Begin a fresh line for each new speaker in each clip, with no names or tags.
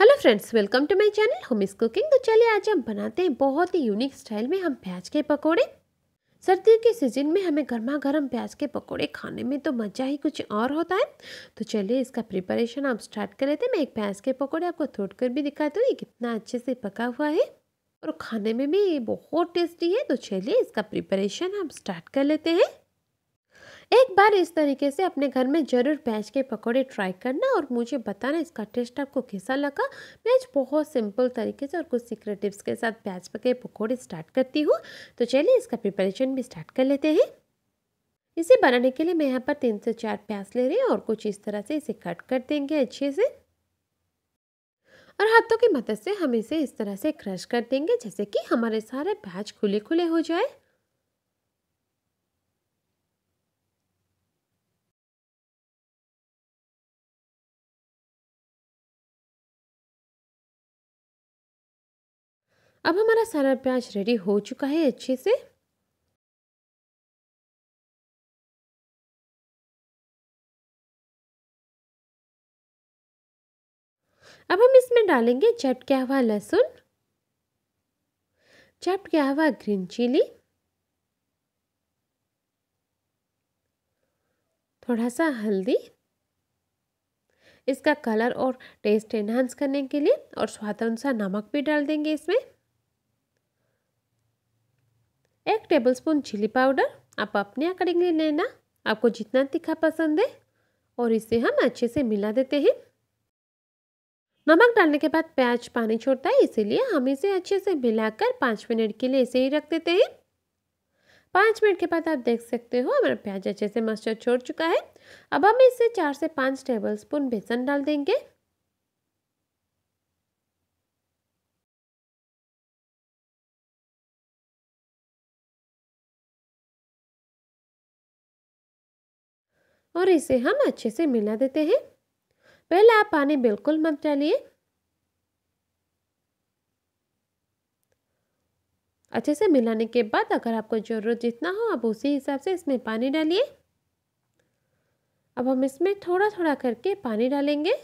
hello friends welcome to my channel home is cooking तो चलिए आज हम बनाते हैं बहुत ही यूनिक स्टाइल में हम प्याज के पकोड़े सर्दियों के सीजन में हमें गर्मा गर्म प्याज के पकोड़े खाने में तो मज़ा ही कुछ और होता है तो चलिए इसका प्रिपरेशन आप स्टार्ट कर लेते हैं मैं एक प्याज के पकौड़े आपको थोड़ कर भी दिखाती हूँ ये कितना अच्छे से पका हुआ है और खाने में भी ये बहुत टेस्टी है तो चलिए इसका प्रिपरेशन हम स्टार्ट कर लेते हैं एक बार इस तरीके से अपने घर में ज़रूर भैंस के पकौड़े ट्राई करना और मुझे बताना इसका टेस्ट आपको कैसा लगा मैं आज बहुत सिंपल तरीके से और कुछ सीक्रेट टिप्स के साथ प्याज पके पकौड़े स्टार्ट करती हूँ तो चलिए इसका प्रिपरेशन भी स्टार्ट कर लेते हैं इसे बनाने के लिए मैं यहाँ पर तीन से चार प्याज ले रही हूँ और कुछ इस तरह से इसे कट कर देंगे अच्छे से और हाथों की मदद से हम इसे इस तरह से क्रश कर देंगे जैसे कि हमारे सारे प्याज
खुले खुले हो जाए अब हमारा सारा प्याज रेडी हो चुका है अच्छे से अब हम इसमें डालेंगे चैप्ट क्या हुआ लहसुन चैप्ट क्या हुआ
ग्रीन चिली थोड़ा सा हल्दी इसका कलर और टेस्ट एनहांस करने के लिए और स्वाद अनुसार नमक भी डाल देंगे इसमें एक टेबल स्पून चिली पाउडर आप अपने करेंगे लेना आपको जितना तीखा पसंद है और इसे हम अच्छे से मिला देते हैं नमक डालने के बाद प्याज पानी छोड़ता है इसीलिए हम इसे अच्छे से मिलाकर पाँच मिनट के लिए इसे ही रख देते हैं पाँच मिनट के बाद आप देख सकते हो हमारा प्याज अच्छे से मस्टर्ड छोड़ चुका है अब हम इसे चार से पाँच टेबल स्पून बेसन डाल देंगे
और इसे हम अच्छे से मिला देते हैं पहले आप पानी बिल्कुल मत डालिए
अच्छे से मिलाने के बाद अगर आपको ज़रूरत जितना हो आप उसी हिसाब से इसमें पानी डालिए अब हम इसमें थोड़ा थोड़ा करके पानी डालेंगे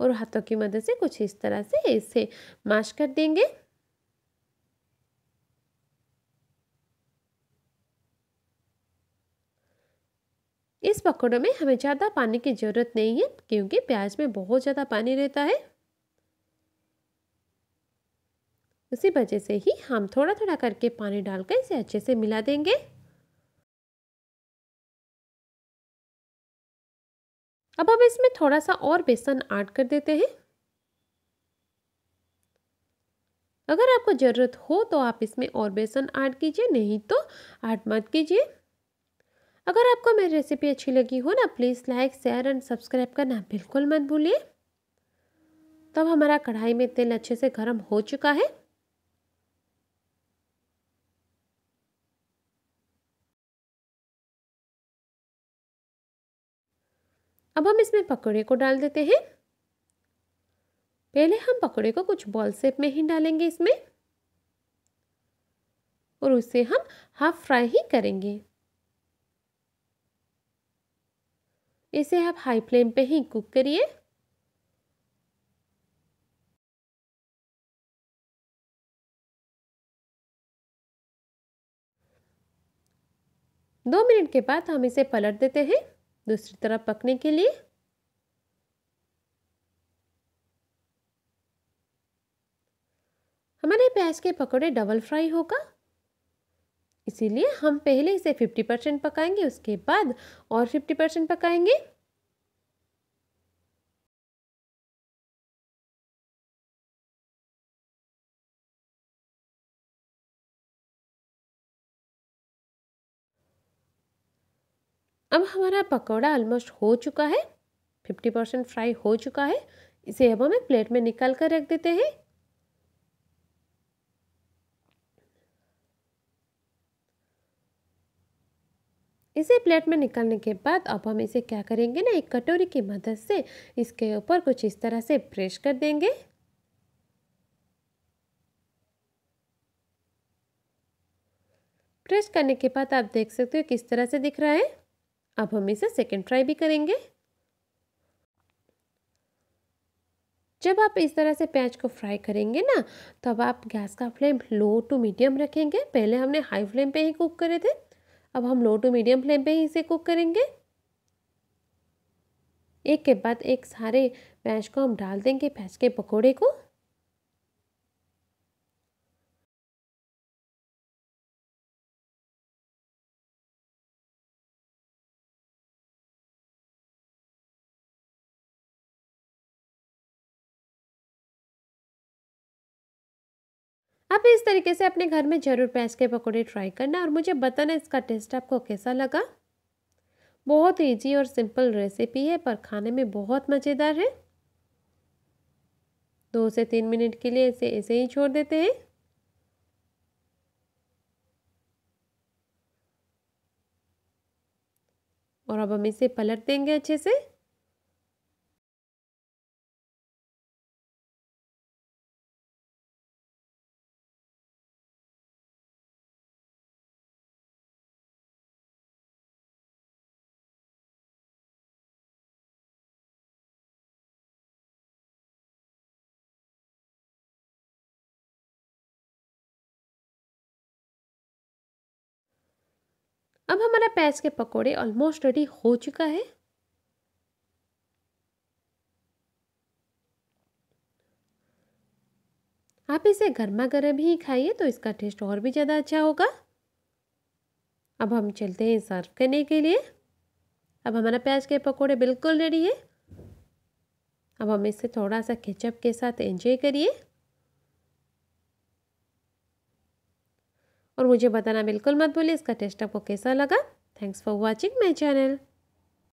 और हाथों की मदद से कुछ इस तरह से इसे माश कर देंगे इस पकौड़ों में हमें ज़्यादा पानी की ज़रूरत नहीं है क्योंकि प्याज में बहुत ज़्यादा पानी रहता है उसी वजह से ही हम थोड़ा थोड़ा करके पानी डालकर इसे अच्छे से मिला देंगे अब हम इसमें थोड़ा सा और बेसन ऐड कर देते हैं अगर आपको ज़रूरत हो तो आप इसमें और बेसन ऐड कीजिए नहीं तो ऐड मत कीजिए अगर आपको मेरी रेसिपी अच्छी लगी हो ना please like share and subscribe करना बिल्कुल मत भूलिए तब हमारा कढ़ाई में तेल अच्छे से गर्म हो चुका है
अब हम इसमें पकौड़े को डाल देते हैं
पहले हम पकौड़े को कुछ बॉल सेप में ही डालेंगे इसमें और उसे हम हाफ फ्राई ही करेंगे
इसे आप हाई फ्लेम पे ही कुक करिए दो मिनट के बाद हम इसे
पलट देते हैं दूसरी तरफ पकने के लिए हमारे प्याज के पकौड़े डबल फ्राई होगा इसीलिए हम पहले इसे फिफ्टी परसेंट पकाएंगे उसके बाद
और फिफ्टी परसेंट पकाएंगे
अब हमारा पकौड़ा ऑलमोस्ट हो चुका है फिफ्टी परसेंट फ्राई हो चुका है इसे अब हम एक प्लेट में निकाल कर रख देते हैं इसे प्लेट में निकालने के बाद अब हम इसे क्या करेंगे ना एक कटोरी की मदद से इसके ऊपर कुछ इस तरह से प्रेस कर देंगे प्रेस करने के बाद आप देख सकते हो किस तरह से दिख रहा है अब हम इसे सेकेंड ट्राई भी करेंगे जब आप इस तरह से प्याज को फ्राई करेंगे ना तब आप गैस का फ्लेम लो टू मीडियम रखेंगे पहले हमने हाई फ्लेम पे ही कुक करे थे अब हम लो टू मीडियम फ्लेम पे ही इसे कुक करेंगे एक के बाद एक सारे मैश को हम डाल
देंगे भैंस के पकोड़े को आप इस तरीके से अपने
घर में ज़रूर प्याज के पकौड़े ट्राई करना और मुझे बताना इसका टेस्ट आपको कैसा लगा बहुत ईजी और सिंपल रेसिपी है पर खाने में बहुत मज़ेदार है दो से तीन मिनट के लिए इसे ऐसे ही छोड़ देते हैं
और अब हम इसे पलट देंगे अच्छे से अब हमारा प्याज के पकोड़े ऑलमोस्ट
रेडी हो चुका है आप इसे गर्मा गर्म ही खाइए तो इसका टेस्ट और भी ज़्यादा अच्छा होगा अब हम चलते हैं सर्व करने के लिए अब हमारा प्याज के पकोड़े बिल्कुल रेडी है अब हम इसे थोड़ा सा केचप के साथ एंजॉय करिए मुझे बताना बिल्कुल मत भूलिए इसका टेस्ट आपको कैसा लगा thanks for watching my channel